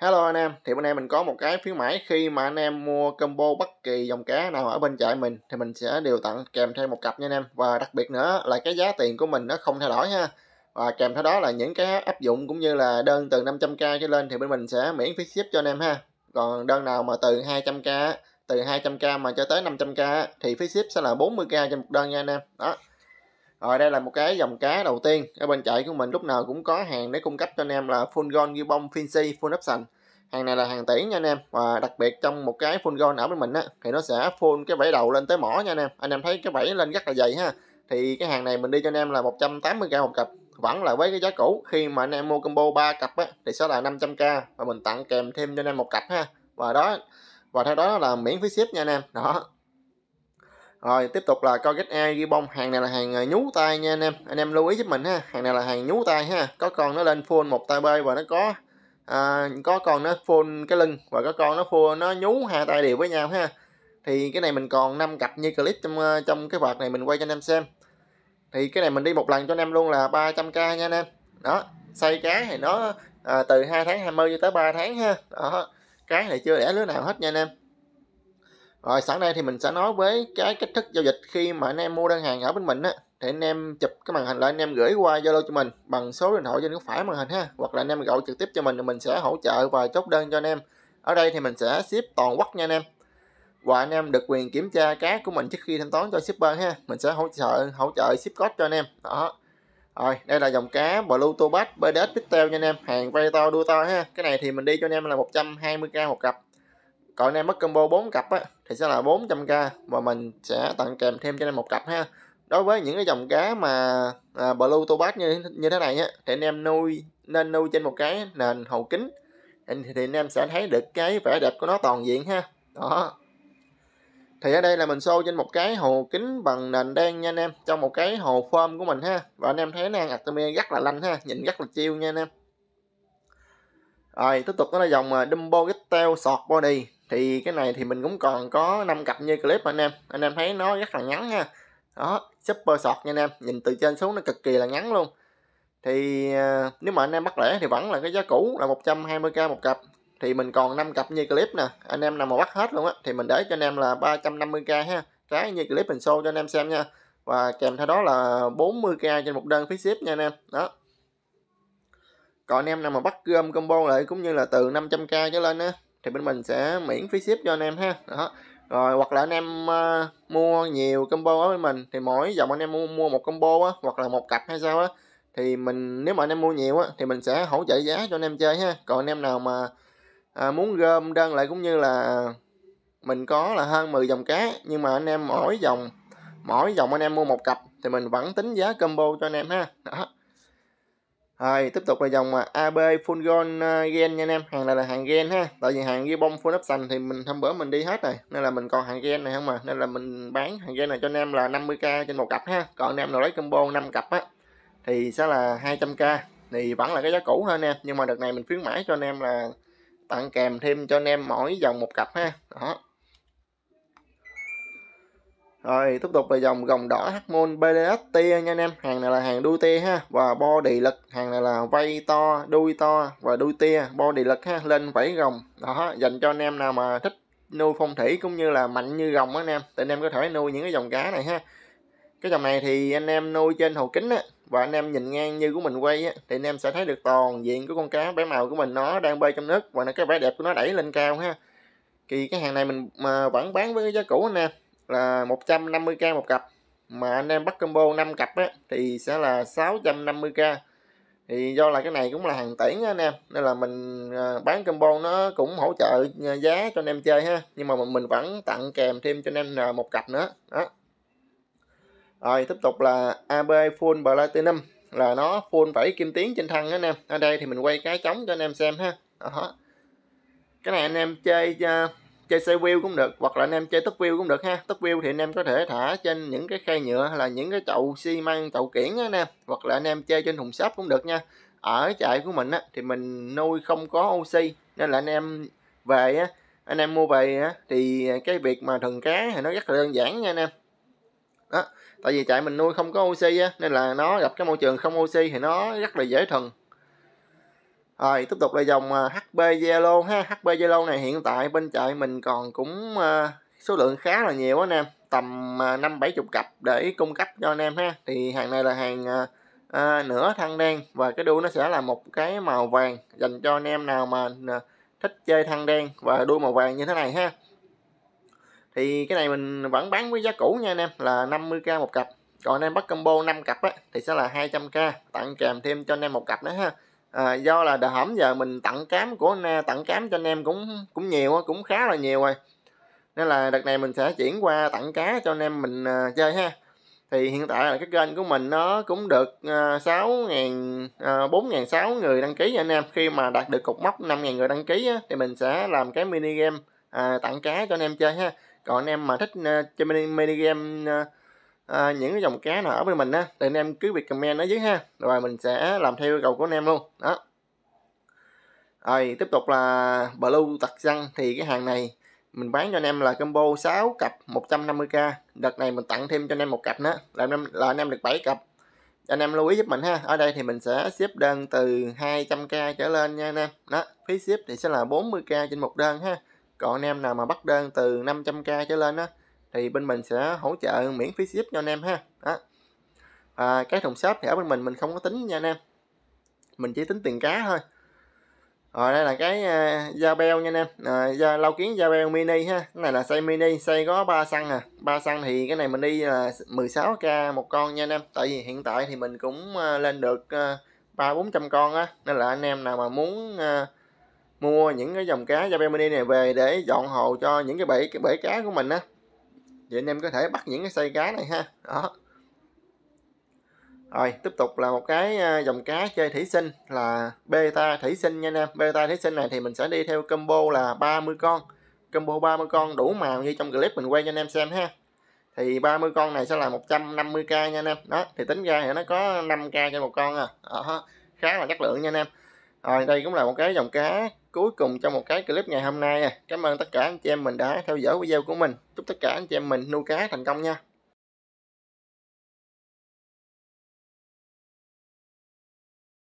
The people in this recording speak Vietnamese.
Hello anh em, thì bên em mình có một cái phiếu mãi khi mà anh em mua combo bất kỳ dòng cá nào ở bên trại mình thì mình sẽ đều tặng kèm thêm một cặp nha anh em và đặc biệt nữa là cái giá tiền của mình nó không thay đổi ha và kèm theo đó là những cái áp dụng cũng như là đơn từ 500k trở lên thì bên mình sẽ miễn phí ship cho anh em ha còn đơn nào mà từ 200k từ 200k mà cho tới 500k thì phí ship sẽ là 40k cho một đơn nha anh em đó rồi đây là một cái dòng cá đầu tiên ở bên chạy của mình lúc nào cũng có hàng để cung cấp cho anh em là full gold ghi bông finsi full option hàng này là hàng tỷ nha anh em và đặc biệt trong một cái full gold ở bên mình á thì nó sẽ full cái vẫy đầu lên tới mỏ nha anh em anh em thấy cái vẫy lên rất là dày ha thì cái hàng này mình đi cho anh em là 180k một cặp vẫn là với cái giá cũ khi mà anh em mua combo 3 cặp á, thì sẽ là 500k và mình tặng kèm thêm cho anh em một cặp ha và đó và theo đó là miễn phí ship nha anh em đó rồi tiếp tục là coi A bông hàng này là hàng ờ, nhú tay nha anh em anh em lưu ý giúp mình ha hàng này là hàng nhú tay ha có con nó lên full một tay bơi và nó có à, có con nó full cái lưng và có con nó full nó nhú hai tay đều với nhau ha thì cái này mình còn 5 cặp như clip trong ờ, trong cái vợt này mình quay cho anh em xem thì cái này mình đi một lần cho anh em luôn là 300k nha anh em đó xây cá thì nó à, từ 2 tháng 20 cho tới 3 tháng ha đó cá này chưa đẻ lứa nào hết nha anh em rồi sẵn đây thì mình sẽ nói với cái cách thức giao dịch khi mà anh em mua đơn hàng ở bên mình á thì anh em chụp cái màn hình lại anh em gửi qua Zalo cho mình bằng số điện thoại trên cái phải màn hình ha hoặc là anh em gọi trực tiếp cho mình thì mình sẽ hỗ trợ và chốt đơn cho anh em. Ở đây thì mình sẽ ship toàn quốc nha anh em. Và anh em được quyền kiểm tra cá của mình trước khi thanh toán cho shipper ha. Mình sẽ hỗ trợ hỗ trợ ship code cho anh em. Đó. Rồi, đây là dòng cá Blue Tobat BDS Pixel nha anh em, hàng vay to đua to ha. Cái này thì mình đi cho anh em là 120k một cặp còn anh em mất combo 4 cặp á, thì sẽ là 400k và mình sẽ tặng kèm thêm cho anh em một cặp ha đối với những cái dòng cá mà à, blue tobat như như thế này á thì anh em nuôi nên nuôi trên một cái nền hồ kính thì, thì anh em sẽ thấy được cái vẻ đẹp của nó toàn diện ha đó thì ở đây là mình show trên một cái hồ kính bằng nền đen nha anh em trong một cái hồ phơm của mình ha và anh em thấy nang Artemia rất là lanh ha nhìn rất là chiêu nha anh em rồi tiếp tục đó là dòng à, Dumbo Gittel sọt body thì cái này thì mình cũng còn có 5 cặp như clip anh em anh em thấy nó rất là ngắn ha đó super sọt nha anh em nhìn từ trên xuống nó cực kỳ là ngắn luôn thì uh, nếu mà anh em bắt lẻ thì vẫn là cái giá cũ là 120k một cặp thì mình còn 5 cặp như clip nè anh em nào mà bắt hết luôn á thì mình để cho anh em là 350k ha cái như clip mình show cho anh em xem nha và kèm theo đó là 40k trên một đơn phí ship nha anh em đó còn anh em nào mà bắt gom combo lại cũng như là từ 500k trở lên á thì bên mình sẽ miễn phí ship cho anh em ha đó rồi hoặc là anh em uh, mua nhiều combo ở bên mình thì mỗi dòng anh em mua, mua một combo á, hoặc là một cặp hay sao á thì mình nếu mà anh em mua nhiều á thì mình sẽ hỗ trợ giá cho anh em chơi ha còn anh em nào mà à, muốn gom đơn lại cũng như là mình có là hơn 10 dòng cá nhưng mà anh em mỗi dòng mỗi dòng anh em mua một cặp thì mình vẫn tính giá combo cho anh em ha đó rồi tiếp tục là dòng à, AB Full Gold à, Gen nha anh em Hàng này là hàng gen ha Tại vì hàng ghi bông Full xanh thì mình hôm bữa mình đi hết rồi Nên là mình còn hàng gen này không mà Nên là mình bán hàng gen này cho anh em là 50k trên một cặp ha Còn anh em nào lấy combo 5 cặp á Thì sẽ là 200k Thì vẫn là cái giá cũ thôi anh em Nhưng mà đợt này mình khuyến mãi cho anh em là Tặng kèm thêm cho anh em mỗi dòng một cặp ha Đó rồi tiếp tục là dòng gồng đỏ hormone BDS tia nha anh em, hàng này là hàng đuôi tia ha và body lực, hàng này là vây to, đuôi to và đuôi tia, body lực ha, lên vảy gồng. Đó, dành cho anh em nào mà thích nuôi phong thủy cũng như là mạnh như gồng á anh em, thì anh em có thể nuôi những cái dòng cá này ha. Cái dòng này thì anh em nuôi trên hồ kính á và anh em nhìn ngang như của mình quay á thì anh em sẽ thấy được toàn diện của con cá bé màu của mình nó đang bơi trong nước và nó cái vẻ đẹp của nó đẩy lên cao ha. Thì cái hàng này mình mà vẫn bán với cái giá cũ anh em là 150k một cặp mà anh em bắt combo 5 cặp á, thì sẽ là 650k thì do là cái này cũng là hàng tiễn anh em nên là mình à, bán combo nó cũng hỗ trợ à, giá cho anh em chơi ha nhưng mà mình vẫn tặng kèm thêm cho anh em một cặp nữa đó rồi tiếp tục là AB full platinum là nó full vảy kim tiến trên thân anh em ở đây thì mình quay cái trống cho anh em xem ha đó. cái này anh em chơi à, chơi xe wheel cũng được hoặc là anh em chơi tốc wheel cũng được ha tốc wheel thì anh em có thể thả trên những cái khay nhựa hay là những cái chậu xi măng chậu kiển á anh em hoặc là anh em chơi trên thùng sáp cũng được nha ở trại của mình á thì mình nuôi không có oxy nên là anh em về á anh em mua về á thì cái việc mà thần cá thì nó rất là đơn giản nha anh em đó tại vì trại mình nuôi không có oxy á nên là nó gặp cái môi trường không oxy thì nó rất là dễ thần rồi tiếp tục là dòng à, HP Zalo ha HP Zalo này hiện tại bên chạy mình còn cũng à, số lượng khá là nhiều anh em tầm à, năm bảy chục cặp để cung cấp cho anh em ha thì hàng này là hàng à, nửa thăng đen và cái đuôi nó sẽ là một cái màu vàng dành cho anh em nào mà thích chơi thăng đen và đuôi màu vàng như thế này ha thì cái này mình vẫn bán với giá cũ nha anh em là 50k một cặp còn anh em bắt combo 5 cặp á, thì sẽ là 200k tặng kèm thêm cho anh em một cặp nữa ha à, do là đợt hổm giờ mình tặng cám của anh tặng cám cho anh em cũng cũng nhiều cũng khá là nhiều rồi nên là đợt này mình sẽ chuyển qua tặng cá cho anh em mình à, chơi ha thì hiện tại là cái kênh của mình nó cũng được ờ, sáu ngàn bốn ngàn sáu người đăng ký nha anh em khi mà đạt được cục mốc 5 ngàn người đăng ký á, thì mình sẽ làm cái mini game à, tặng cá cho anh em chơi ha còn anh em mà thích uh, chơi mini, mini game uh, à, những cái dòng cá nào ở bên mình á thì anh em cứ việc comment ở dưới ha rồi mình sẽ làm theo yêu cầu của anh em luôn đó rồi tiếp tục là blue tặc răng thì cái hàng này mình bán cho anh em là combo 6 cặp 150k đợt này mình tặng thêm cho anh em một cặp nữa là anh em là anh em được 7 cặp anh em lưu ý giúp mình ha ở đây thì mình sẽ ship đơn từ 200k trở lên nha anh em đó phí ship thì sẽ là 40k trên một đơn ha còn anh em nào mà bắt đơn từ 500k trở lên á thì bên mình sẽ hỗ trợ miễn phí ship cho anh em ha đó à, cái thùng shop thì ở bên mình mình không có tính nha anh em mình chỉ tính tiền cá thôi rồi đây là cái uh, da beo nha anh em à, da, lau kiến da beo mini ha cái này là xây mini xây có 3 xăng à 3 xăng thì cái này mình đi là 16k một con nha anh em tại vì hiện tại thì mình cũng uh, lên được à, ba bốn trăm con á nên là anh em nào mà muốn uh, mua những cái dòng cá da beo mini này về để dọn hồ cho những cái bể cái bể cá của mình á vậy anh em có thể bắt những cái xây cá này ha đó rồi tiếp tục là một cái à, dòng cá chơi thủy sinh là beta thủy sinh nha anh em beta thủy sinh này thì mình sẽ đi theo combo là 30 con combo 30 con đủ màu như trong clip mình quay cho anh em xem ha thì 30 con này sẽ là 150k nha anh em đó thì tính ra thì nó có 5k cho một con à đó, khá là chất lượng nha anh em rồi đây cũng là một cái dòng cá cuối cùng trong một cái clip ngày hôm nay à. cảm ơn tất cả anh chị em mình đã theo dõi video của mình chúc tất cả anh chị em mình nuôi cá thành công nha